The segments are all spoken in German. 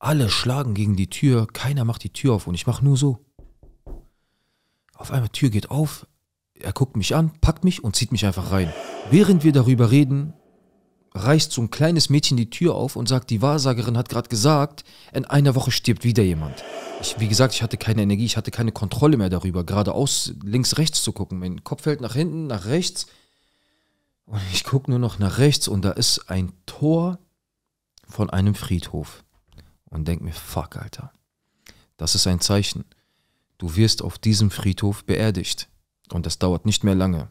Alle schlagen gegen die Tür, keiner macht die Tür auf und ich mache nur so. Auf einmal Tür geht auf, er guckt mich an, packt mich und zieht mich einfach rein. Während wir darüber reden, reißt so ein kleines Mädchen die Tür auf und sagt, die Wahrsagerin hat gerade gesagt, in einer Woche stirbt wieder jemand. Ich, wie gesagt, ich hatte keine Energie, ich hatte keine Kontrolle mehr darüber, geradeaus, links, rechts zu gucken. Mein Kopf fällt nach hinten, nach rechts. Und ich gucke nur noch nach rechts und da ist ein Tor von einem Friedhof und denke mir, fuck, Alter, das ist ein Zeichen. Du wirst auf diesem Friedhof beerdigt. Und das dauert nicht mehr lange.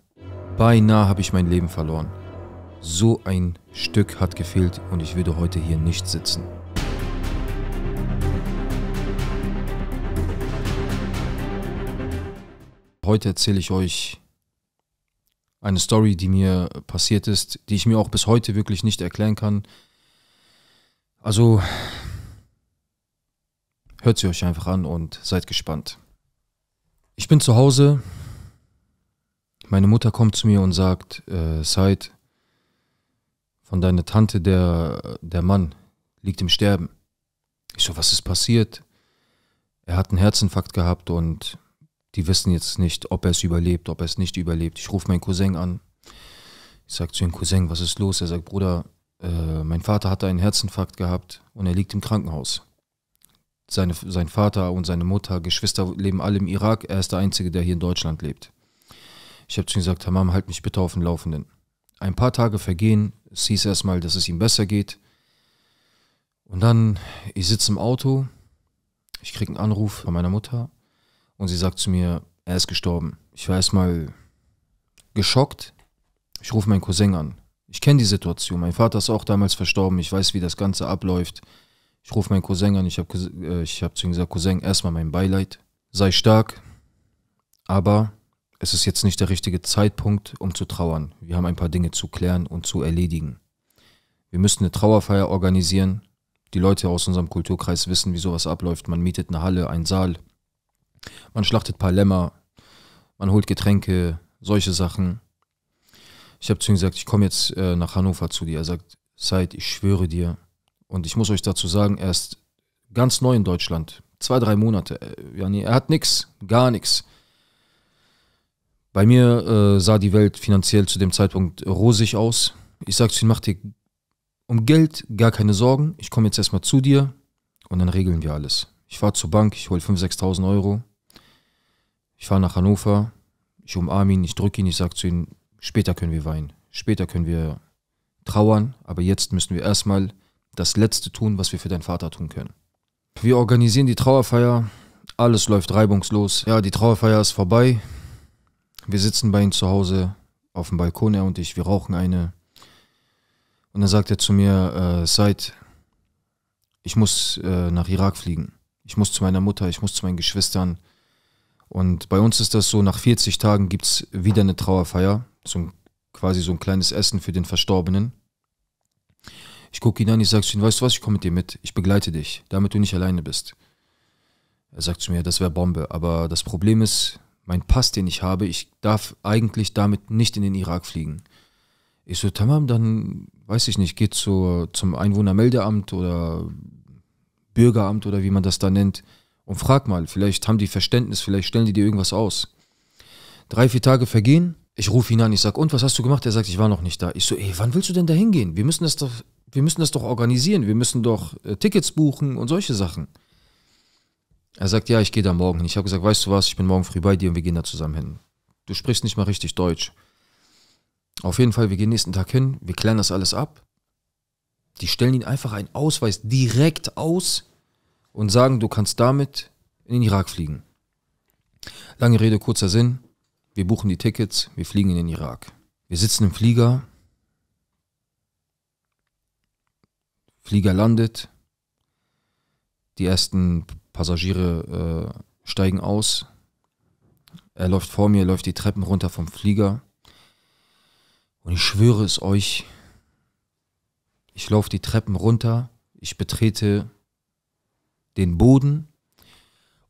Beinahe habe ich mein Leben verloren. So ein Stück hat gefehlt und ich würde heute hier nicht sitzen. Heute erzähle ich euch eine Story, die mir passiert ist, die ich mir auch bis heute wirklich nicht erklären kann. Also Hört sie euch einfach an und seid gespannt. Ich bin zu Hause. Meine Mutter kommt zu mir und sagt, äh, Said, von deiner Tante, der, der Mann, liegt im Sterben. Ich so, was ist passiert? Er hat einen Herzinfarkt gehabt und die wissen jetzt nicht, ob er es überlebt, ob er es nicht überlebt. Ich rufe meinen Cousin an. Ich sage zu ihm, Cousin, was ist los? Er sagt, Bruder, äh, mein Vater hatte einen Herzinfarkt gehabt und er liegt im Krankenhaus seine, sein Vater und seine Mutter, Geschwister leben alle im Irak. Er ist der Einzige, der hier in Deutschland lebt. Ich habe zu ihm gesagt, Hamam, halt mich bitte auf den Laufenden. Ein paar Tage vergehen, es hieß erstmal, dass es ihm besser geht. Und dann, ich sitze im Auto, ich kriege einen Anruf von meiner Mutter und sie sagt zu mir, er ist gestorben. Ich war erstmal geschockt. Ich rufe meinen Cousin an. Ich kenne die Situation. Mein Vater ist auch damals verstorben. Ich weiß, wie das Ganze abläuft. Ich rufe meinen Cousin an, ich habe äh, hab zu ihm gesagt, Cousin, erstmal mein Beileid, sei stark, aber es ist jetzt nicht der richtige Zeitpunkt, um zu trauern. Wir haben ein paar Dinge zu klären und zu erledigen. Wir müssen eine Trauerfeier organisieren. Die Leute aus unserem Kulturkreis wissen, wie sowas abläuft. Man mietet eine Halle, einen Saal, man schlachtet ein paar Lämmer, man holt Getränke, solche Sachen. Ich habe zu ihm gesagt, ich komme jetzt äh, nach Hannover zu dir. Er sagt, Seid, ich schwöre dir, und ich muss euch dazu sagen, er ist ganz neu in Deutschland. Zwei, drei Monate. Äh, er hat nichts, gar nichts. Bei mir äh, sah die Welt finanziell zu dem Zeitpunkt rosig aus. Ich sagte zu ihm, mach dir um Geld gar keine Sorgen. Ich komme jetzt erstmal zu dir und dann regeln wir alles. Ich fahre zur Bank, ich hole 5.000, 6.000 Euro. Ich fahre nach Hannover, ich umarme ihn, ich drücke ihn, ich sage zu ihm, später können wir weinen, später können wir trauern, aber jetzt müssen wir erstmal das Letzte tun, was wir für deinen Vater tun können. Wir organisieren die Trauerfeier. Alles läuft reibungslos. Ja, die Trauerfeier ist vorbei. Wir sitzen bei ihm zu Hause auf dem Balkon, er und ich. Wir rauchen eine. Und dann sagt er zu mir, äh, Seid, ich muss äh, nach Irak fliegen. Ich muss zu meiner Mutter, ich muss zu meinen Geschwistern. Und bei uns ist das so, nach 40 Tagen gibt es wieder eine Trauerfeier. So ein, quasi so ein kleines Essen für den Verstorbenen. Ich gucke ihn an, ich sage zu ihm, weißt du was, ich komme mit dir mit, ich begleite dich, damit du nicht alleine bist. Er sagt zu mir, das wäre Bombe, aber das Problem ist, mein Pass, den ich habe, ich darf eigentlich damit nicht in den Irak fliegen. Ich so, tamam, dann weiß ich nicht, geh zur, zum Einwohnermeldeamt oder Bürgeramt oder wie man das da nennt und frag mal, vielleicht haben die Verständnis, vielleicht stellen die dir irgendwas aus. Drei, vier Tage vergehen, ich rufe ihn an, ich sag, und was hast du gemacht? Er sagt, ich war noch nicht da. Ich so, ey, wann willst du denn da hingehen? Wir müssen das doch wir müssen das doch organisieren, wir müssen doch äh, Tickets buchen und solche Sachen. Er sagt, ja, ich gehe da morgen hin. Ich habe gesagt, weißt du was, ich bin morgen früh bei dir und wir gehen da zusammen hin. Du sprichst nicht mal richtig Deutsch. Auf jeden Fall, wir gehen nächsten Tag hin, wir klären das alles ab. Die stellen ihnen einfach einen Ausweis direkt aus und sagen, du kannst damit in den Irak fliegen. Lange Rede, kurzer Sinn. Wir buchen die Tickets, wir fliegen in den Irak. Wir sitzen im Flieger, Flieger landet, die ersten Passagiere äh, steigen aus. Er läuft vor mir, läuft die Treppen runter vom Flieger. Und ich schwöre es euch, ich laufe die Treppen runter, ich betrete den Boden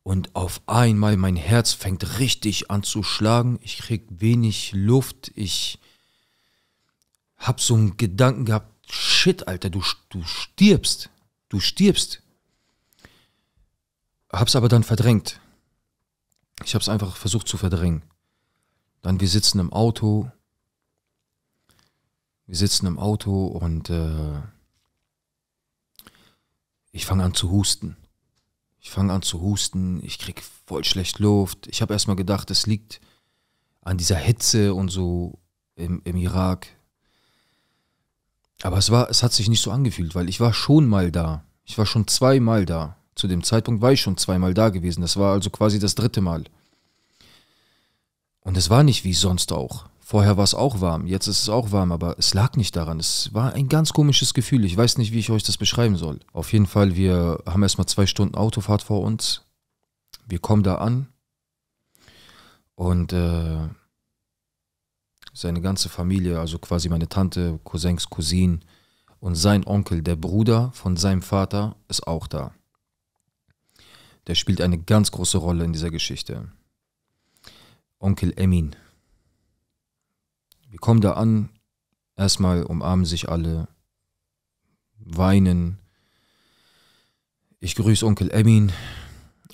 und auf einmal mein Herz fängt richtig an zu schlagen. Ich kriege wenig Luft. Ich habe so einen Gedanken gehabt, shit, Alter, du, du stirbst. Du stirbst. Hab's aber dann verdrängt. Ich hab's einfach versucht zu verdrängen. Dann wir sitzen im Auto. Wir sitzen im Auto und äh, ich fange an zu husten. Ich fange an zu husten, ich krieg voll schlecht Luft. Ich habe erstmal gedacht, es liegt an dieser Hitze und so im, im Irak. Aber es war, es hat sich nicht so angefühlt, weil ich war schon mal da. Ich war schon zweimal da. Zu dem Zeitpunkt war ich schon zweimal da gewesen. Das war also quasi das dritte Mal. Und es war nicht wie sonst auch. Vorher war es auch warm, jetzt ist es auch warm, aber es lag nicht daran. Es war ein ganz komisches Gefühl. Ich weiß nicht, wie ich euch das beschreiben soll. Auf jeden Fall, wir haben erstmal zwei Stunden Autofahrt vor uns. Wir kommen da an. Und äh, seine ganze Familie, also quasi meine Tante, Cousins, Cousin und sein Onkel, der Bruder von seinem Vater, ist auch da. Der spielt eine ganz große Rolle in dieser Geschichte. Onkel Emin. Wir kommen da an, erstmal umarmen sich alle, weinen. Ich grüße Onkel Emin.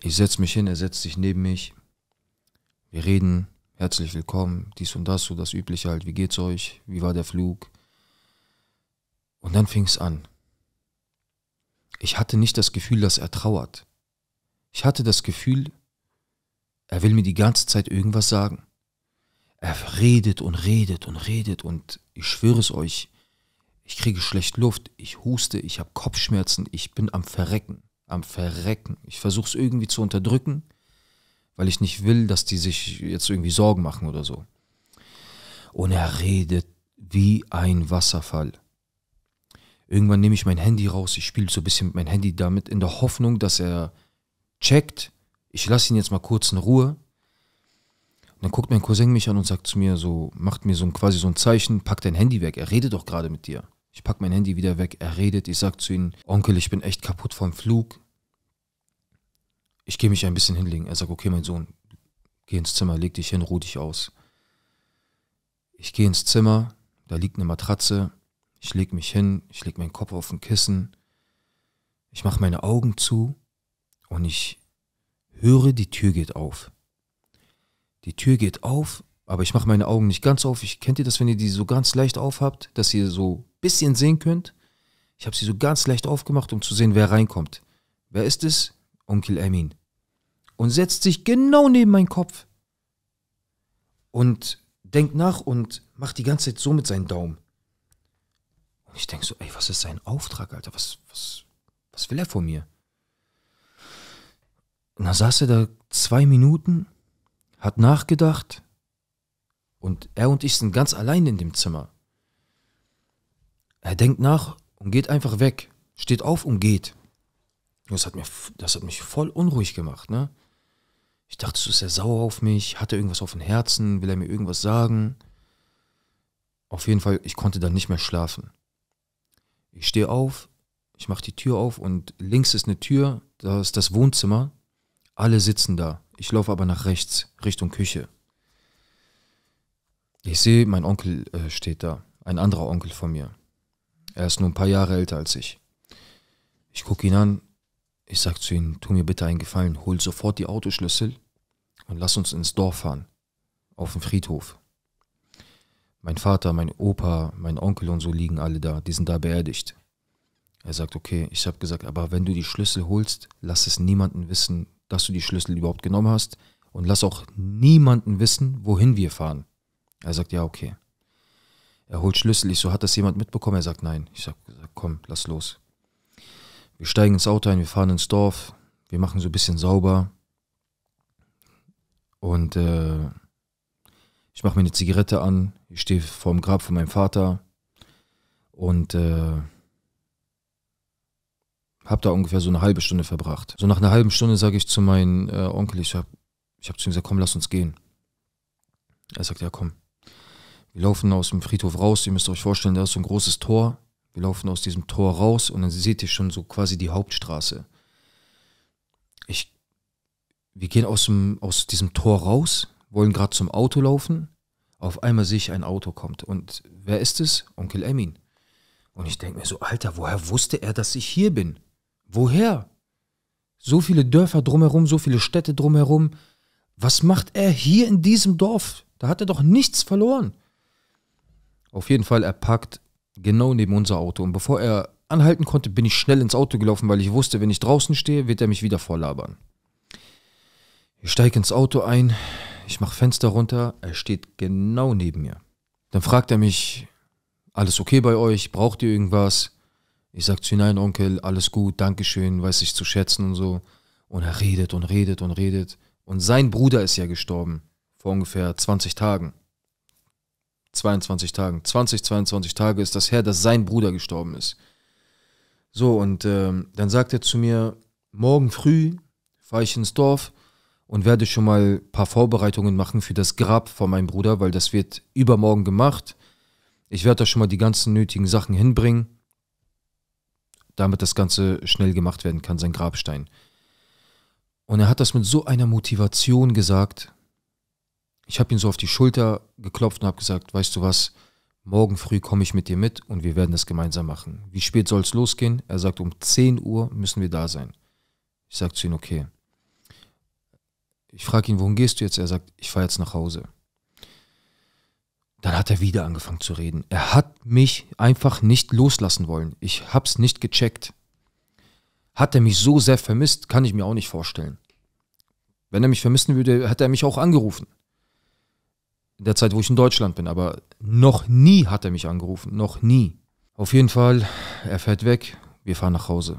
Ich setze mich hin, er setzt sich neben mich. Wir reden herzlich willkommen, dies und das, so das Übliche halt, wie geht's euch, wie war der Flug? Und dann fing es an. Ich hatte nicht das Gefühl, dass er trauert. Ich hatte das Gefühl, er will mir die ganze Zeit irgendwas sagen. Er redet und redet und redet und ich schwöre es euch, ich kriege schlecht Luft, ich huste, ich habe Kopfschmerzen, ich bin am Verrecken, am Verrecken. Ich versuche es irgendwie zu unterdrücken weil ich nicht will, dass die sich jetzt irgendwie Sorgen machen oder so. Und er redet wie ein Wasserfall. Irgendwann nehme ich mein Handy raus, ich spiele so ein bisschen mit meinem Handy damit, in der Hoffnung, dass er checkt, ich lasse ihn jetzt mal kurz in Ruhe. Und dann guckt mein Cousin mich an und sagt zu mir so, macht mir so ein, quasi so ein Zeichen, pack dein Handy weg, er redet doch gerade mit dir. Ich pack mein Handy wieder weg, er redet, ich sag zu ihm, Onkel, ich bin echt kaputt vom Flug, ich gehe mich ein bisschen hinlegen. Er sagt, okay, mein Sohn, geh ins Zimmer, leg dich hin, ruh dich aus. Ich gehe ins Zimmer, da liegt eine Matratze, ich leg mich hin, ich leg meinen Kopf auf ein Kissen, ich mache meine Augen zu und ich höre, die Tür geht auf. Die Tür geht auf, aber ich mache meine Augen nicht ganz auf. Ich kennt ihr das, wenn ihr die so ganz leicht aufhabt, dass ihr so ein bisschen sehen könnt? Ich habe sie so ganz leicht aufgemacht, um zu sehen, wer reinkommt. Wer ist es? Onkel Emin, und setzt sich genau neben meinen Kopf und denkt nach und macht die ganze Zeit so mit seinen Daumen. Und ich denke so, ey, was ist sein Auftrag, Alter? Was, was, was will er von mir? Und dann saß er da zwei Minuten, hat nachgedacht und er und ich sind ganz allein in dem Zimmer. Er denkt nach und geht einfach weg, steht auf und geht. Das hat, mir, das hat mich voll unruhig gemacht, ne? Ich dachte, so ist er sauer auf mich, hat er irgendwas auf dem Herzen, will er mir irgendwas sagen? Auf jeden Fall, ich konnte dann nicht mehr schlafen. Ich stehe auf, ich mache die Tür auf und links ist eine Tür, da ist das Wohnzimmer. Alle sitzen da. Ich laufe aber nach rechts, Richtung Küche. Ich sehe, mein Onkel äh, steht da, ein anderer Onkel von mir. Er ist nur ein paar Jahre älter als ich. Ich gucke ihn an, ich sage zu ihm, tu mir bitte einen Gefallen, hol sofort die Autoschlüssel und lass uns ins Dorf fahren, auf den Friedhof. Mein Vater, mein Opa, mein Onkel und so liegen alle da, die sind da beerdigt. Er sagt, okay, ich habe gesagt, aber wenn du die Schlüssel holst, lass es niemanden wissen, dass du die Schlüssel überhaupt genommen hast und lass auch niemanden wissen, wohin wir fahren. Er sagt, ja, okay. Er holt Schlüssel, ich so, hat das jemand mitbekommen? Er sagt, nein. Ich sag, komm, lass los. Wir steigen ins Auto ein, wir fahren ins Dorf, wir machen so ein bisschen sauber. Und äh, ich mache mir eine Zigarette an, ich stehe vorm Grab von meinem Vater und äh, habe da ungefähr so eine halbe Stunde verbracht. So nach einer halben Stunde sage ich zu meinem äh, Onkel, ich habe ich hab zu ihm gesagt, komm, lass uns gehen. Er sagt, ja komm. Wir laufen aus dem Friedhof raus, ihr müsst euch vorstellen, da ist so ein großes Tor wir laufen aus diesem Tor raus und dann seht ihr schon so quasi die Hauptstraße. Ich, wir gehen aus, dem, aus diesem Tor raus, wollen gerade zum Auto laufen. Auf einmal sehe ich, ein Auto kommt. Und wer ist es? Onkel Emin. Und ich denke mir so, Alter, woher wusste er, dass ich hier bin? Woher? So viele Dörfer drumherum, so viele Städte drumherum. Was macht er hier in diesem Dorf? Da hat er doch nichts verloren. Auf jeden Fall, er packt genau neben unser Auto. Und bevor er anhalten konnte, bin ich schnell ins Auto gelaufen, weil ich wusste, wenn ich draußen stehe, wird er mich wieder vorlabern. Ich steige ins Auto ein, ich mache Fenster runter, er steht genau neben mir. Dann fragt er mich, alles okay bei euch, braucht ihr irgendwas? Ich sage zu ihm, nein Onkel, alles gut, Dankeschön, weiß ich zu schätzen und so. Und er redet und redet und redet. Und sein Bruder ist ja gestorben, vor ungefähr 20 Tagen. 22 Tagen. 20, 22 Tage ist das her, dass sein Bruder gestorben ist. So, und ähm, dann sagt er zu mir, morgen früh fahre ich ins Dorf und werde schon mal ein paar Vorbereitungen machen für das Grab von meinem Bruder, weil das wird übermorgen gemacht. Ich werde da schon mal die ganzen nötigen Sachen hinbringen, damit das Ganze schnell gemacht werden kann, sein Grabstein. Und er hat das mit so einer Motivation gesagt, ich habe ihn so auf die Schulter geklopft und habe gesagt, weißt du was, morgen früh komme ich mit dir mit und wir werden das gemeinsam machen. Wie spät soll es losgehen? Er sagt, um 10 Uhr müssen wir da sein. Ich sage zu ihm, okay. Ich frage ihn, wohin gehst du jetzt? Er sagt, ich fahre jetzt nach Hause. Dann hat er wieder angefangen zu reden. Er hat mich einfach nicht loslassen wollen. Ich habe es nicht gecheckt. Hat er mich so sehr vermisst, kann ich mir auch nicht vorstellen. Wenn er mich vermissen würde, hätte er mich auch angerufen in der Zeit, wo ich in Deutschland bin. Aber noch nie hat er mich angerufen, noch nie. Auf jeden Fall, er fährt weg, wir fahren nach Hause.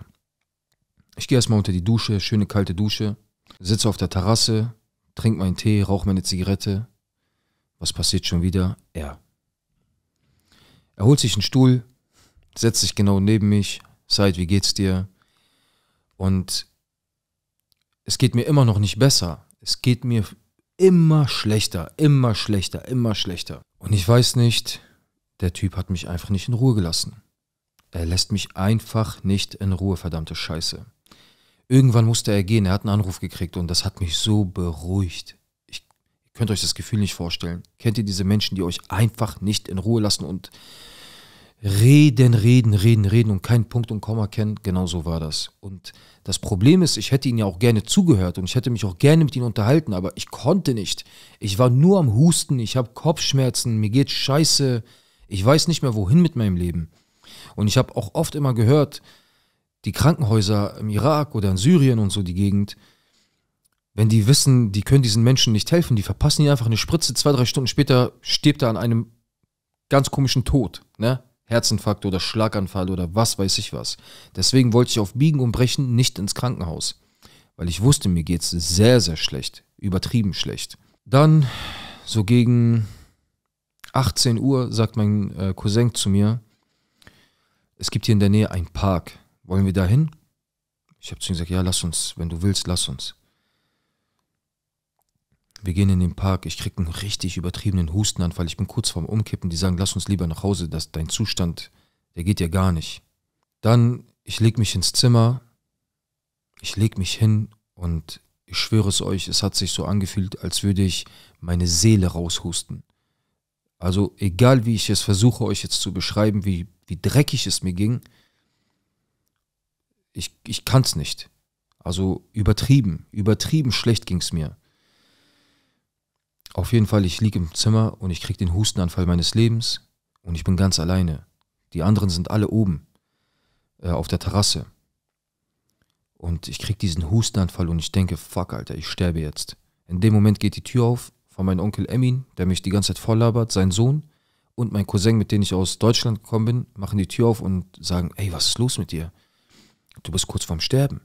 Ich gehe erstmal unter die Dusche, schöne kalte Dusche, sitze auf der Terrasse, trinke meinen Tee, rauche meine Zigarette. Was passiert schon wieder? Er. Er holt sich einen Stuhl, setzt sich genau neben mich, Seid, wie geht's dir? Und es geht mir immer noch nicht besser. Es geht mir immer schlechter, immer schlechter, immer schlechter. Und ich weiß nicht, der Typ hat mich einfach nicht in Ruhe gelassen. Er lässt mich einfach nicht in Ruhe, verdammte Scheiße. Irgendwann musste er gehen, er hat einen Anruf gekriegt und das hat mich so beruhigt. Ich, ihr könnt euch das Gefühl nicht vorstellen. Kennt ihr diese Menschen, die euch einfach nicht in Ruhe lassen und reden, reden, reden, reden und keinen Punkt und Komma kennen. Genau so war das. Und das Problem ist, ich hätte ihnen ja auch gerne zugehört und ich hätte mich auch gerne mit ihnen unterhalten, aber ich konnte nicht. Ich war nur am Husten, ich habe Kopfschmerzen, mir geht scheiße. Ich weiß nicht mehr, wohin mit meinem Leben. Und ich habe auch oft immer gehört, die Krankenhäuser im Irak oder in Syrien und so die Gegend, wenn die wissen, die können diesen Menschen nicht helfen, die verpassen ihnen einfach eine Spritze, zwei, drei Stunden später stirbt er an einem ganz komischen Tod. Ne? Herzinfarkt oder Schlaganfall oder was weiß ich was. Deswegen wollte ich auf Biegen und Brechen nicht ins Krankenhaus, weil ich wusste, mir geht es sehr, sehr schlecht, übertrieben schlecht. Dann, so gegen 18 Uhr, sagt mein äh, Cousin zu mir, es gibt hier in der Nähe einen Park, wollen wir da hin? Ich habe zu ihm gesagt, ja, lass uns, wenn du willst, lass uns. Wir gehen in den Park, ich kriege einen richtig übertriebenen Hustenanfall, ich bin kurz vorm Umkippen, die sagen, lass uns lieber nach Hause, dass dein Zustand, der geht ja gar nicht. Dann, ich lege mich ins Zimmer, ich lege mich hin und ich schwöre es euch, es hat sich so angefühlt, als würde ich meine Seele raushusten. Also egal wie ich es versuche euch jetzt zu beschreiben, wie, wie dreckig es mir ging, ich, ich kann es nicht. Also übertrieben, übertrieben schlecht ging es mir. Auf jeden Fall, ich liege im Zimmer und ich kriege den Hustenanfall meines Lebens und ich bin ganz alleine. Die anderen sind alle oben äh, auf der Terrasse. Und ich kriege diesen Hustenanfall und ich denke, fuck, Alter, ich sterbe jetzt. In dem Moment geht die Tür auf von meinem Onkel Emin, der mich die ganze Zeit voll labert, sein Sohn und mein Cousin, mit dem ich aus Deutschland gekommen bin, machen die Tür auf und sagen, ey, was ist los mit dir? Du bist kurz vorm Sterben.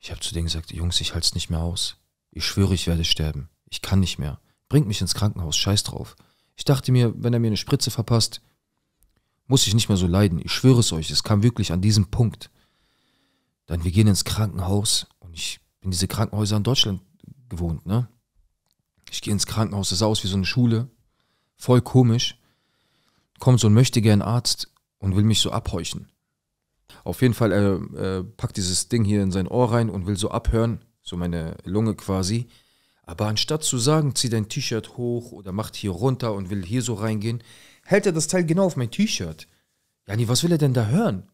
Ich habe zu denen gesagt, Jungs, ich halte es nicht mehr aus. Ich schwöre, ich werde sterben. Ich kann nicht mehr. Bringt mich ins Krankenhaus, scheiß drauf. Ich dachte mir, wenn er mir eine Spritze verpasst, muss ich nicht mehr so leiden. Ich schwöre es euch, es kam wirklich an diesem Punkt. Dann, wir gehen ins Krankenhaus und ich bin diese Krankenhäuser in Deutschland gewohnt, ne? Ich gehe ins Krankenhaus, das sah aus wie so eine Schule. Voll komisch. Kommt so ein möchtegern Arzt und will mich so abheuchen. Auf jeden Fall, er äh, packt dieses Ding hier in sein Ohr rein und will so abhören, so meine Lunge quasi. Aber anstatt zu sagen, zieh dein T-Shirt hoch oder macht hier runter und will hier so reingehen, hält er das Teil genau auf mein T-Shirt. Jani, was will er denn da hören?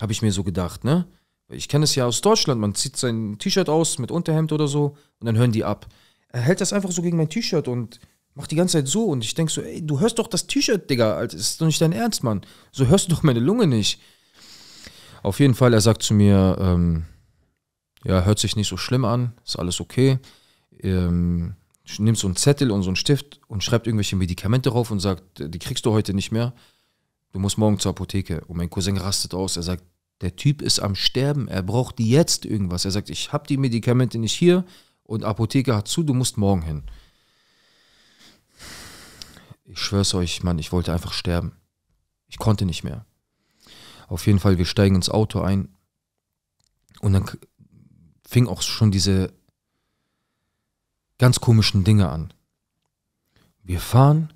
Habe ich mir so gedacht, ne? Ich kenne es ja aus Deutschland, man zieht sein T-Shirt aus mit Unterhemd oder so und dann hören die ab. Er hält das einfach so gegen mein T-Shirt und macht die ganze Zeit so und ich denke so, ey, du hörst doch das T-Shirt, Digga, das ist doch nicht dein Ernst, Mann. So hörst du doch meine Lunge nicht. Auf jeden Fall, er sagt zu mir, ähm, ja, hört sich nicht so schlimm an, ist alles okay ähm, nimmt so einen Zettel und so einen Stift und schreibt irgendwelche Medikamente drauf und sagt, äh, die kriegst du heute nicht mehr, du musst morgen zur Apotheke. Und mein Cousin rastet aus, er sagt, der Typ ist am Sterben, er braucht jetzt irgendwas. Er sagt, ich habe die Medikamente nicht hier und Apotheke hat zu, du musst morgen hin. Ich schwör's euch, Mann, ich wollte einfach sterben. Ich konnte nicht mehr. Auf jeden Fall, wir steigen ins Auto ein und dann fing auch schon diese ganz komischen Dinge an. Wir fahren.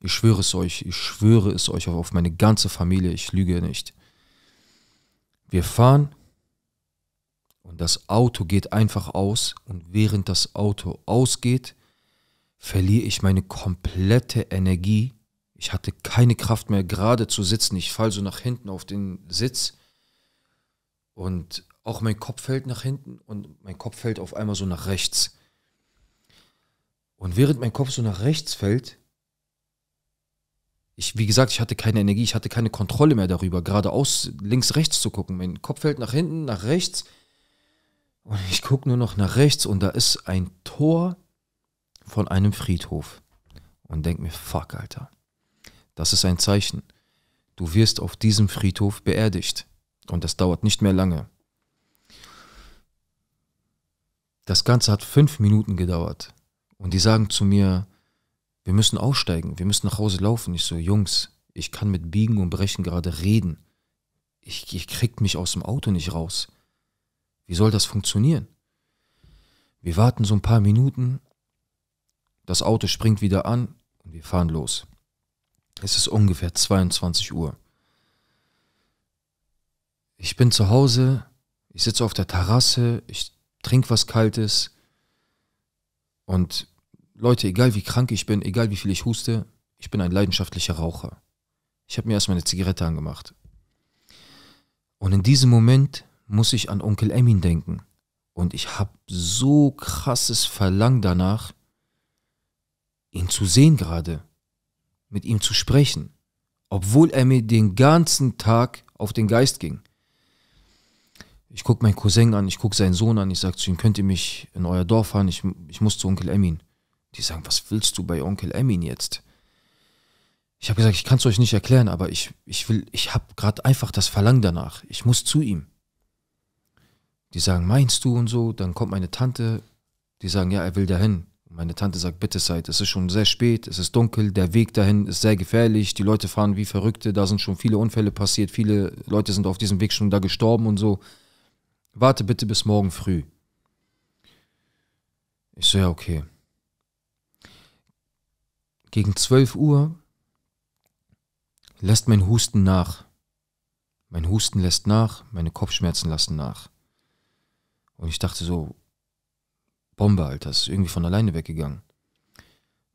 Ich schwöre es euch, ich schwöre es euch auf meine ganze Familie, ich lüge nicht. Wir fahren und das Auto geht einfach aus und während das Auto ausgeht, verliere ich meine komplette Energie. Ich hatte keine Kraft mehr gerade zu sitzen, ich falle so nach hinten auf den Sitz und auch mein Kopf fällt nach hinten und mein Kopf fällt auf einmal so nach rechts. Und während mein Kopf so nach rechts fällt, ich, wie gesagt, ich hatte keine Energie, ich hatte keine Kontrolle mehr darüber, geradeaus, links, rechts zu gucken. Mein Kopf fällt nach hinten, nach rechts. Und ich gucke nur noch nach rechts und da ist ein Tor von einem Friedhof. Und denke mir, fuck, Alter. Das ist ein Zeichen. Du wirst auf diesem Friedhof beerdigt. Und das dauert nicht mehr lange. Das Ganze hat fünf Minuten gedauert. Und die sagen zu mir, wir müssen aussteigen, wir müssen nach Hause laufen. Ich so, Jungs, ich kann mit Biegen und Brechen gerade reden. Ich, ich krieg mich aus dem Auto nicht raus. Wie soll das funktionieren? Wir warten so ein paar Minuten, das Auto springt wieder an und wir fahren los. Es ist ungefähr 22 Uhr. Ich bin zu Hause, ich sitze auf der Terrasse, ich trink was Kaltes. Und Leute, egal wie krank ich bin, egal wie viel ich huste, ich bin ein leidenschaftlicher Raucher. Ich habe mir erstmal eine Zigarette angemacht. Und in diesem Moment muss ich an Onkel Emin denken. Und ich habe so krasses Verlangen danach, ihn zu sehen gerade, mit ihm zu sprechen, obwohl er mir den ganzen Tag auf den Geist ging ich gucke meinen Cousin an, ich gucke seinen Sohn an, ich sage zu ihm, könnt ihr mich in euer Dorf fahren? Ich, ich muss zu Onkel Emin. Die sagen, was willst du bei Onkel Emin jetzt? Ich habe gesagt, ich kann es euch nicht erklären, aber ich, ich will, ich habe gerade einfach das Verlangen danach. Ich muss zu ihm. Die sagen, meinst du und so? Dann kommt meine Tante, die sagen, ja, er will dahin. meine Tante sagt, bitte seid, es ist schon sehr spät, es ist dunkel, der Weg dahin ist sehr gefährlich, die Leute fahren wie Verrückte, da sind schon viele Unfälle passiert, viele Leute sind auf diesem Weg schon da gestorben und so warte bitte bis morgen früh. Ich so, ja, okay. Gegen 12 Uhr lässt mein Husten nach. Mein Husten lässt nach, meine Kopfschmerzen lassen nach. Und ich dachte so, Bombe, Alter, ist irgendwie von alleine weggegangen.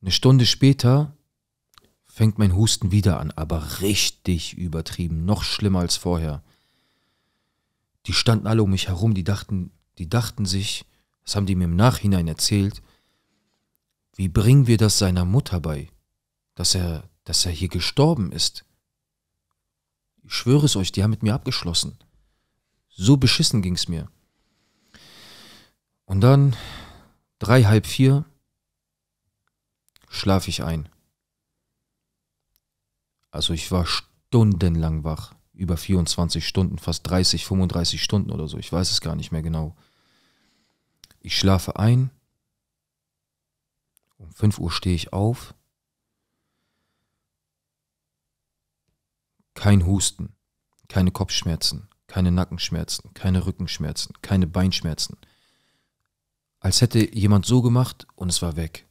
Eine Stunde später fängt mein Husten wieder an, aber richtig übertrieben, noch schlimmer als vorher. Die standen alle um mich herum, die dachten, die dachten sich, das haben die mir im Nachhinein erzählt, wie bringen wir das seiner Mutter bei, dass er, dass er hier gestorben ist? Ich schwöre es euch, die haben mit mir abgeschlossen. So beschissen ging's mir. Und dann, drei, halb vier, schlaf ich ein. Also ich war stundenlang wach über 24 Stunden, fast 30, 35 Stunden oder so. Ich weiß es gar nicht mehr genau. Ich schlafe ein. Um 5 Uhr stehe ich auf. Kein Husten, keine Kopfschmerzen, keine Nackenschmerzen, keine Rückenschmerzen, keine Beinschmerzen. Als hätte jemand so gemacht und es war weg.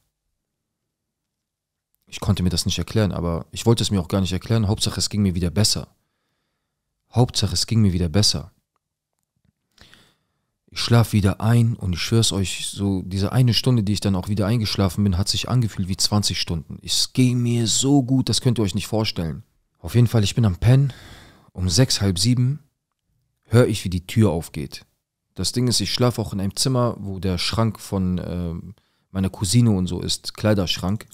Ich konnte mir das nicht erklären, aber ich wollte es mir auch gar nicht erklären. Hauptsache, es ging mir wieder besser. Hauptsache, es ging mir wieder besser. Ich schlaf wieder ein und ich schwör's euch, so diese eine Stunde, die ich dann auch wieder eingeschlafen bin, hat sich angefühlt wie 20 Stunden. Es ging mir so gut, das könnt ihr euch nicht vorstellen. Auf jeden Fall, ich bin am Pen. Um sechs, halb sieben höre ich, wie die Tür aufgeht. Das Ding ist, ich schlafe auch in einem Zimmer, wo der Schrank von äh, meiner Cousine und so ist, Kleiderschrank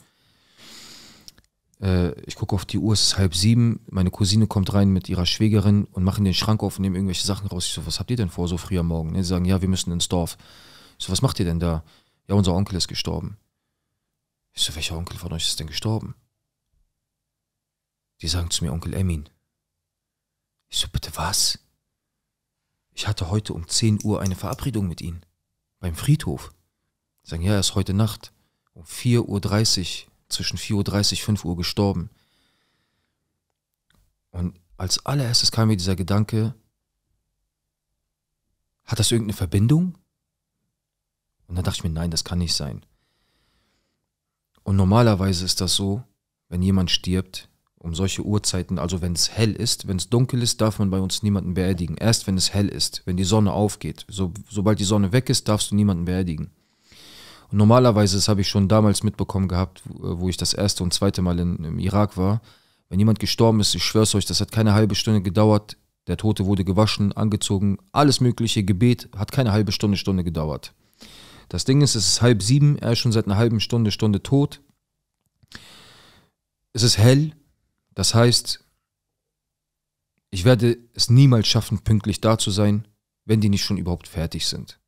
äh, ich gucke auf die Uhr, es ist halb sieben, meine Cousine kommt rein mit ihrer Schwägerin und machen den Schrank auf und nehmen irgendwelche Sachen raus. Ich so, was habt ihr denn vor so früh am Morgen? Ne? Sie sagen, ja, wir müssen ins Dorf. Ich so, was macht ihr denn da? Ja, unser Onkel ist gestorben. Ich so, welcher Onkel von euch ist denn gestorben? Die sagen zu mir, Onkel Emin. Ich so, bitte was? Ich hatte heute um 10 Uhr eine Verabredung mit ihnen. Beim Friedhof. sagen, ja, er ist heute Nacht. Um 4.30 Uhr zwischen 4.30 Uhr, 5 Uhr gestorben. Und als allererstes kam mir dieser Gedanke, hat das irgendeine Verbindung? Und dann dachte ich mir, nein, das kann nicht sein. Und normalerweise ist das so, wenn jemand stirbt, um solche Uhrzeiten, also wenn es hell ist, wenn es dunkel ist, darf man bei uns niemanden beerdigen. Erst wenn es hell ist, wenn die Sonne aufgeht. So, sobald die Sonne weg ist, darfst du niemanden beerdigen. Und normalerweise, das habe ich schon damals mitbekommen gehabt, wo ich das erste und zweite Mal in, im Irak war, wenn jemand gestorben ist, ich schwör's euch, das hat keine halbe Stunde gedauert. Der Tote wurde gewaschen, angezogen, alles mögliche, Gebet, hat keine halbe Stunde, Stunde gedauert. Das Ding ist, es ist halb sieben, er ist schon seit einer halben Stunde, Stunde tot. Es ist hell, das heißt, ich werde es niemals schaffen, pünktlich da zu sein, wenn die nicht schon überhaupt fertig sind.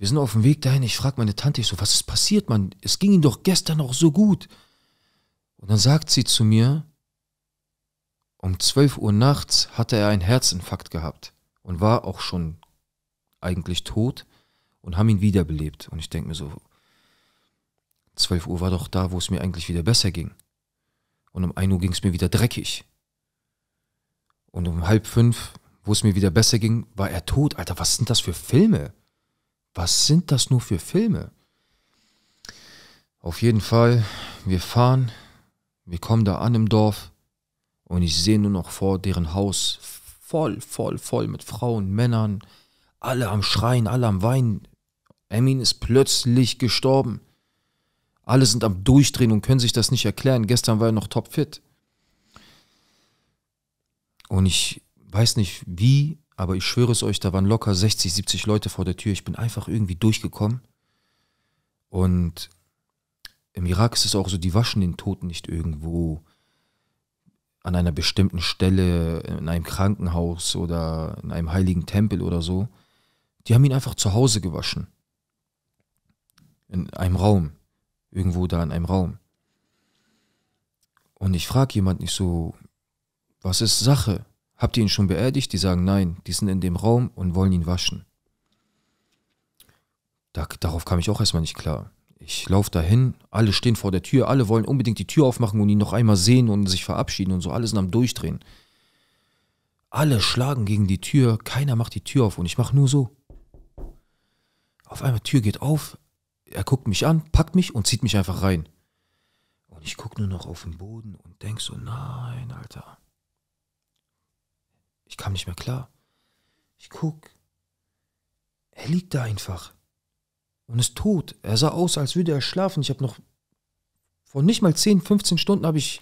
Wir sind auf dem Weg dahin. Ich frage meine Tante, ich so, was ist passiert, Mann? Es ging ihm doch gestern auch so gut. Und dann sagt sie zu mir, um 12 Uhr nachts hatte er einen Herzinfarkt gehabt und war auch schon eigentlich tot und haben ihn wiederbelebt. Und ich denke mir so, 12 Uhr war doch da, wo es mir eigentlich wieder besser ging. Und um 1 Uhr ging es mir wieder dreckig. Und um halb fünf, wo es mir wieder besser ging, war er tot. Alter, was sind das für Filme? Was sind das nur für Filme? Auf jeden Fall, wir fahren, wir kommen da an im Dorf und ich sehe nur noch vor deren Haus voll, voll, voll mit Frauen, Männern, alle am Schreien, alle am Weinen. Emin ist plötzlich gestorben. Alle sind am Durchdrehen und können sich das nicht erklären. Gestern war er noch topfit. Und ich weiß nicht, wie aber ich schwöre es euch, da waren locker 60, 70 Leute vor der Tür. Ich bin einfach irgendwie durchgekommen. Und im Irak ist es auch so, die waschen den Toten nicht irgendwo an einer bestimmten Stelle, in einem Krankenhaus oder in einem heiligen Tempel oder so. Die haben ihn einfach zu Hause gewaschen. In einem Raum. Irgendwo da in einem Raum. Und ich frage jemanden, nicht so, was ist Sache? Habt ihr ihn schon beerdigt? Die sagen nein, die sind in dem Raum und wollen ihn waschen. Da, darauf kam ich auch erstmal nicht klar. Ich laufe dahin, alle stehen vor der Tür, alle wollen unbedingt die Tür aufmachen und ihn noch einmal sehen und sich verabschieden und so, alle sind am Durchdrehen. Alle schlagen gegen die Tür, keiner macht die Tür auf und ich mache nur so. Auf einmal Tür geht auf, er guckt mich an, packt mich und zieht mich einfach rein. Und ich gucke nur noch auf den Boden und denke so, nein, Alter. Ich kam nicht mehr klar. Ich guck. Er liegt da einfach. Und ist tot. Er sah aus, als würde er schlafen. Ich habe noch vor nicht mal 10, 15 Stunden habe ich,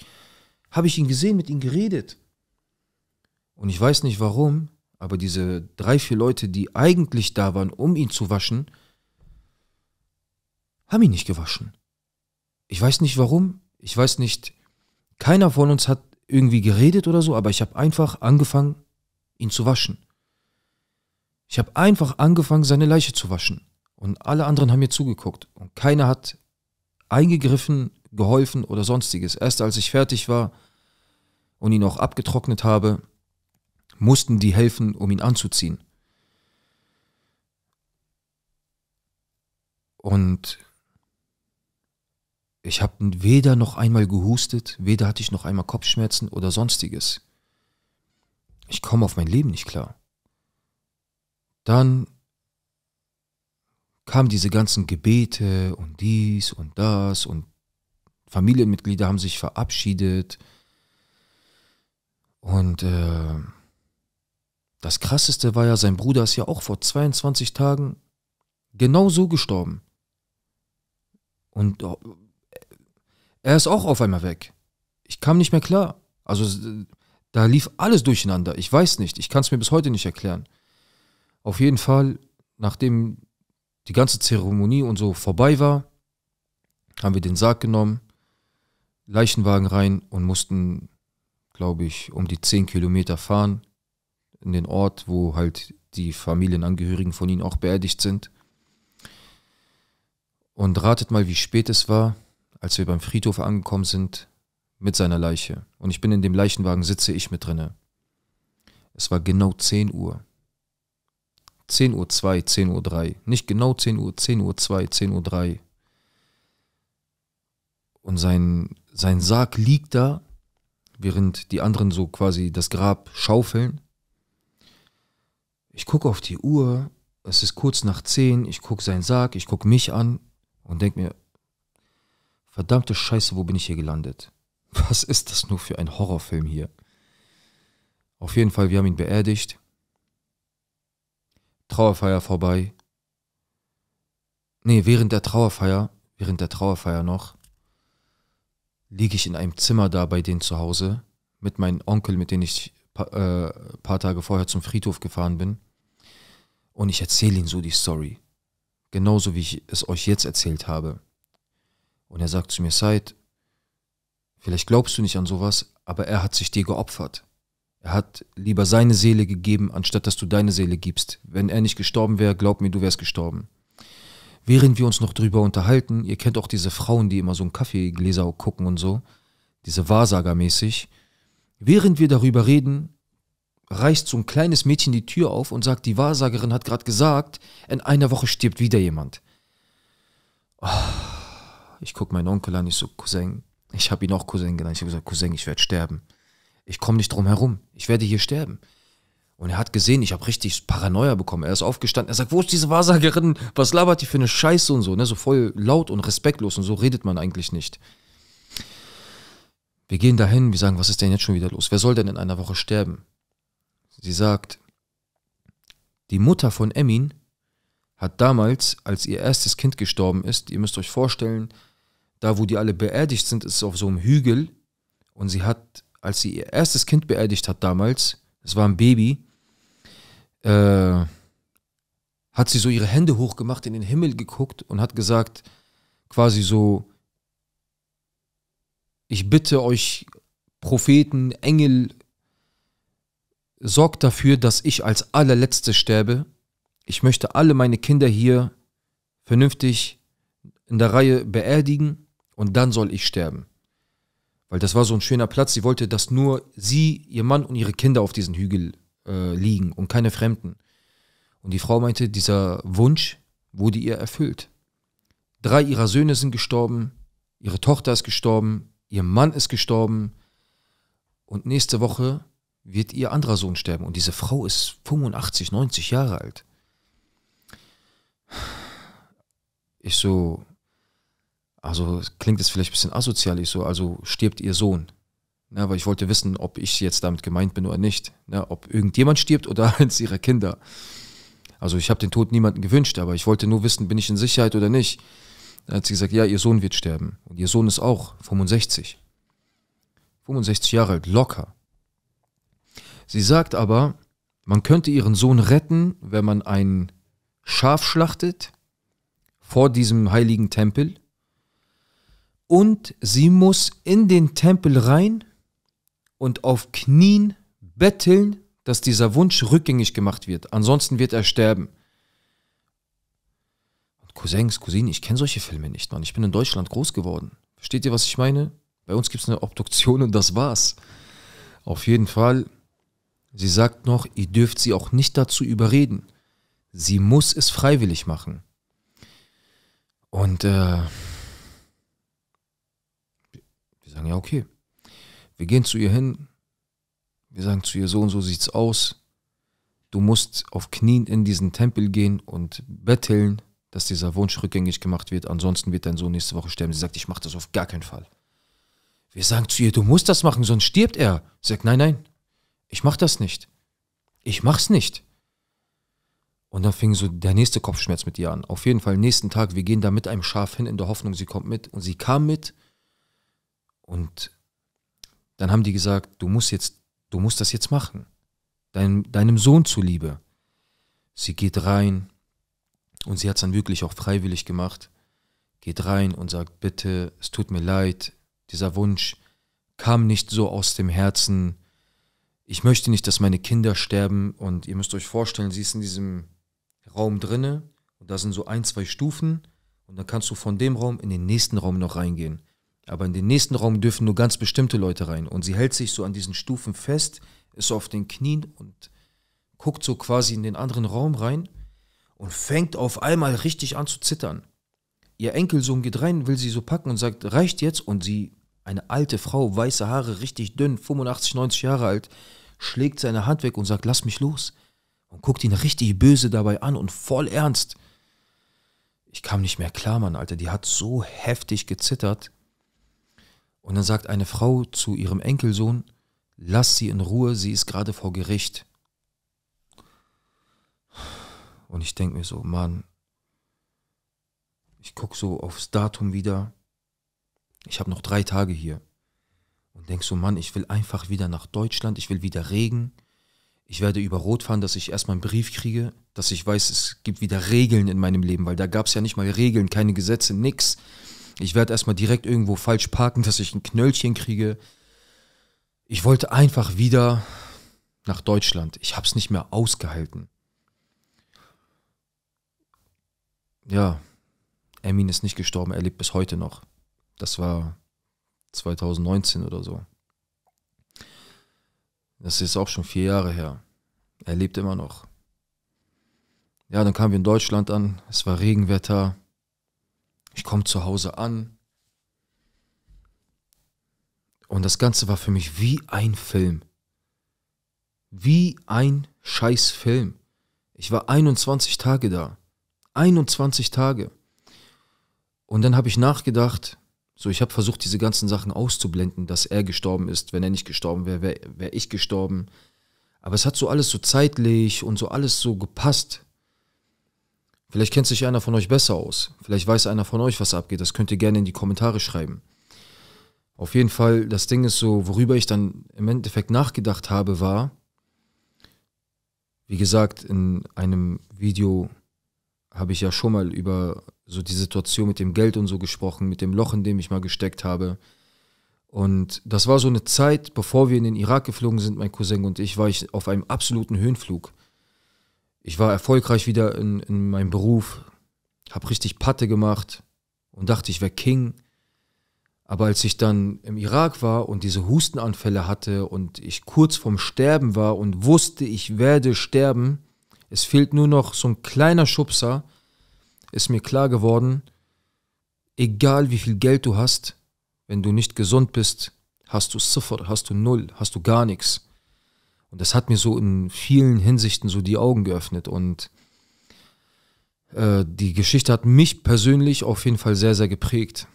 hab ich ihn gesehen, mit ihm geredet. Und ich weiß nicht warum, aber diese drei, vier Leute, die eigentlich da waren, um ihn zu waschen, haben ihn nicht gewaschen. Ich weiß nicht warum, ich weiß nicht, keiner von uns hat irgendwie geredet oder so, aber ich habe einfach angefangen, ihn zu waschen. Ich habe einfach angefangen, seine Leiche zu waschen. Und alle anderen haben mir zugeguckt. Und keiner hat eingegriffen, geholfen oder sonstiges. Erst als ich fertig war und ihn auch abgetrocknet habe, mussten die helfen, um ihn anzuziehen. Und ich habe weder noch einmal gehustet, weder hatte ich noch einmal Kopfschmerzen oder sonstiges ich komme auf mein Leben nicht klar. Dann kamen diese ganzen Gebete und dies und das und Familienmitglieder haben sich verabschiedet. Und äh, das Krasseste war ja, sein Bruder ist ja auch vor 22 Tagen genau so gestorben. Und äh, er ist auch auf einmal weg. Ich kam nicht mehr klar. Also da lief alles durcheinander. Ich weiß nicht. Ich kann es mir bis heute nicht erklären. Auf jeden Fall, nachdem die ganze Zeremonie und so vorbei war, haben wir den Sarg genommen, Leichenwagen rein und mussten, glaube ich, um die 10 Kilometer fahren in den Ort, wo halt die Familienangehörigen von ihnen auch beerdigt sind. Und ratet mal, wie spät es war, als wir beim Friedhof angekommen sind mit seiner Leiche. Und ich bin in dem Leichenwagen, sitze ich mit drinne. Es war genau 10 Uhr. 10 Uhr 2, 10 Uhr 3. Nicht genau 10 Uhr, 10 Uhr 2, 10 Uhr 3. Und sein, sein Sarg liegt da, während die anderen so quasi das Grab schaufeln. Ich gucke auf die Uhr, es ist kurz nach 10, ich gucke seinen Sarg, ich gucke mich an und denke mir, verdammte Scheiße, wo bin ich hier gelandet? Was ist das nur für ein Horrorfilm hier? Auf jeden Fall, wir haben ihn beerdigt. Trauerfeier vorbei. Nee, während der Trauerfeier, während der Trauerfeier noch, liege ich in einem Zimmer da bei denen zu Hause mit meinem Onkel, mit dem ich äh, paar Tage vorher zum Friedhof gefahren bin. Und ich erzähle ihm so die Story. Genauso wie ich es euch jetzt erzählt habe. Und er sagt zu mir, Said, Vielleicht glaubst du nicht an sowas, aber er hat sich dir geopfert. Er hat lieber seine Seele gegeben, anstatt dass du deine Seele gibst. Wenn er nicht gestorben wäre, glaub mir, du wärst gestorben. Während wir uns noch drüber unterhalten, ihr kennt auch diese Frauen, die immer so einen Kaffeegläser gucken und so, diese Wahrsagermäßig. Während wir darüber reden, reißt so ein kleines Mädchen die Tür auf und sagt, die Wahrsagerin hat gerade gesagt, in einer Woche stirbt wieder jemand. Ah, ich gucke meinen Onkel an, ich so, Cousin, ich habe ihn auch Cousin genannt. Ich habe gesagt, Cousin, ich werde sterben. Ich komme nicht drum herum. Ich werde hier sterben. Und er hat gesehen, ich habe richtig Paranoia bekommen. Er ist aufgestanden. Er sagt, wo ist diese Wahrsagerin? Was labert die für eine Scheiße und so? Ne? So voll laut und respektlos und so redet man eigentlich nicht. Wir gehen dahin, wir sagen, was ist denn jetzt schon wieder los? Wer soll denn in einer Woche sterben? Sie sagt, die Mutter von Emin hat damals, als ihr erstes Kind gestorben ist, ihr müsst euch vorstellen, da wo die alle beerdigt sind, ist auf so einem Hügel. Und sie hat, als sie ihr erstes Kind beerdigt hat damals, es war ein Baby, äh, hat sie so ihre Hände hochgemacht, in den Himmel geguckt und hat gesagt, quasi so, ich bitte euch, Propheten, Engel, sorgt dafür, dass ich als allerletzte sterbe. Ich möchte alle meine Kinder hier vernünftig in der Reihe beerdigen und dann soll ich sterben. Weil das war so ein schöner Platz. Sie wollte, dass nur sie, ihr Mann und ihre Kinder auf diesen Hügel äh, liegen und keine Fremden. Und die Frau meinte, dieser Wunsch wurde ihr erfüllt. Drei ihrer Söhne sind gestorben, ihre Tochter ist gestorben, ihr Mann ist gestorben und nächste Woche wird ihr anderer Sohn sterben. Und diese Frau ist 85, 90 Jahre alt. Ich so, also klingt es vielleicht ein bisschen asozial, ich so, also stirbt ihr Sohn. Ne, weil ich wollte wissen, ob ich jetzt damit gemeint bin oder nicht. Ne, ob irgendjemand stirbt oder eins ihrer Kinder. Also ich habe den Tod niemandem gewünscht, aber ich wollte nur wissen, bin ich in Sicherheit oder nicht. Dann hat sie gesagt, ja, ihr Sohn wird sterben. Und ihr Sohn ist auch 65. 65 Jahre alt, locker. Sie sagt aber, man könnte ihren Sohn retten, wenn man ein Schaf schlachtet vor diesem heiligen Tempel und sie muss in den Tempel rein und auf Knien betteln, dass dieser Wunsch rückgängig gemacht wird. Ansonsten wird er sterben. Und Cousins, Cousinen, ich kenne solche Filme nicht, Mann. Ich bin in Deutschland groß geworden. Versteht ihr, was ich meine? Bei uns gibt es eine Obduktion und das war's. Auf jeden Fall, sie sagt noch, ihr dürft sie auch nicht dazu überreden. Sie muss es freiwillig machen. Und äh, Sagen, ja, okay. Wir gehen zu ihr hin. Wir sagen zu ihr, so und so sieht's aus. Du musst auf Knien in diesen Tempel gehen und betteln, dass dieser Wunsch rückgängig gemacht wird. Ansonsten wird dein Sohn nächste Woche sterben. Sie sagt, ich mache das auf gar keinen Fall. Wir sagen zu ihr, du musst das machen, sonst stirbt er. Sie sagt, nein, nein, ich mache das nicht. Ich mach's nicht. Und dann fing so der nächste Kopfschmerz mit ihr an. Auf jeden Fall, nächsten Tag, wir gehen da mit einem Schaf hin in der Hoffnung, sie kommt mit. Und sie kam mit und dann haben die gesagt, du musst jetzt, du musst das jetzt machen. Dein, deinem Sohn zuliebe. Sie geht rein und sie hat es dann wirklich auch freiwillig gemacht. Geht rein und sagt, bitte, es tut mir leid, dieser Wunsch kam nicht so aus dem Herzen. Ich möchte nicht, dass meine Kinder sterben. Und ihr müsst euch vorstellen, sie ist in diesem Raum drinne und da sind so ein, zwei Stufen und dann kannst du von dem Raum in den nächsten Raum noch reingehen. Aber in den nächsten Raum dürfen nur ganz bestimmte Leute rein. Und sie hält sich so an diesen Stufen fest, ist auf den Knien und guckt so quasi in den anderen Raum rein und fängt auf einmal richtig an zu zittern. Ihr Enkelsohn geht rein, will sie so packen und sagt, reicht jetzt. Und sie, eine alte Frau, weiße Haare, richtig dünn, 85, 90 Jahre alt, schlägt seine Hand weg und sagt, lass mich los. Und guckt ihn richtig böse dabei an und voll ernst. Ich kam nicht mehr klar, Mann, Alter. Die hat so heftig gezittert. Und dann sagt eine Frau zu ihrem Enkelsohn, lass sie in Ruhe, sie ist gerade vor Gericht. Und ich denke mir so, Mann, ich gucke so aufs Datum wieder. Ich habe noch drei Tage hier. Und denke so, Mann, ich will einfach wieder nach Deutschland, ich will wieder Regen. Ich werde über Rot fahren, dass ich erstmal einen Brief kriege, dass ich weiß, es gibt wieder Regeln in meinem Leben, weil da gab es ja nicht mal Regeln, keine Gesetze, nichts. Ich werde erstmal direkt irgendwo falsch parken, dass ich ein Knöllchen kriege. Ich wollte einfach wieder nach Deutschland. Ich habe es nicht mehr ausgehalten. Ja, Emin ist nicht gestorben, er lebt bis heute noch. Das war 2019 oder so. Das ist auch schon vier Jahre her. Er lebt immer noch. Ja, dann kamen wir in Deutschland an. Es war Regenwetter. Ich komme zu Hause an. Und das Ganze war für mich wie ein Film. Wie ein scheiß Film. Ich war 21 Tage da. 21 Tage. Und dann habe ich nachgedacht, so ich habe versucht, diese ganzen Sachen auszublenden, dass er gestorben ist. Wenn er nicht gestorben wäre, wäre wär ich gestorben. Aber es hat so alles so zeitlich und so alles so gepasst. Vielleicht kennt sich einer von euch besser aus. Vielleicht weiß einer von euch, was abgeht. Das könnt ihr gerne in die Kommentare schreiben. Auf jeden Fall, das Ding ist so, worüber ich dann im Endeffekt nachgedacht habe, war, wie gesagt, in einem Video habe ich ja schon mal über so die Situation mit dem Geld und so gesprochen, mit dem Loch, in dem ich mal gesteckt habe. Und das war so eine Zeit, bevor wir in den Irak geflogen sind, mein Cousin und ich, war ich auf einem absoluten Höhenflug ich war erfolgreich wieder in, in meinem Beruf, habe richtig Patte gemacht und dachte, ich wäre King. Aber als ich dann im Irak war und diese Hustenanfälle hatte und ich kurz vorm Sterben war und wusste, ich werde sterben, es fehlt nur noch so ein kleiner Schubser, ist mir klar geworden, egal wie viel Geld du hast, wenn du nicht gesund bist, hast du Sifr, hast du Null, hast du gar nichts. Und das hat mir so in vielen Hinsichten so die Augen geöffnet. Und äh, die Geschichte hat mich persönlich auf jeden Fall sehr, sehr geprägt.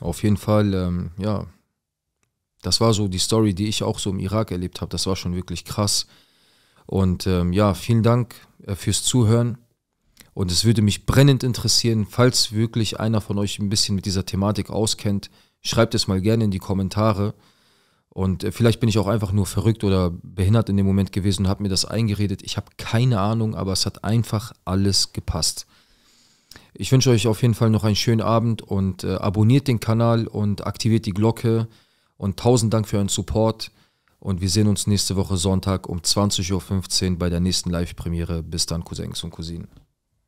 Auf jeden Fall, ähm, ja, das war so die Story, die ich auch so im Irak erlebt habe. Das war schon wirklich krass. Und ähm, ja, vielen Dank äh, fürs Zuhören. Und es würde mich brennend interessieren, falls wirklich einer von euch ein bisschen mit dieser Thematik auskennt, schreibt es mal gerne in die Kommentare. Und äh, vielleicht bin ich auch einfach nur verrückt oder behindert in dem Moment gewesen und habe mir das eingeredet. Ich habe keine Ahnung, aber es hat einfach alles gepasst. Ich wünsche euch auf jeden Fall noch einen schönen Abend und äh, abonniert den Kanal und aktiviert die Glocke. Und tausend Dank für euren Support. Und wir sehen uns nächste Woche Sonntag um 20.15 Uhr bei der nächsten Live-Premiere. Bis dann, Cousins und Cousinen.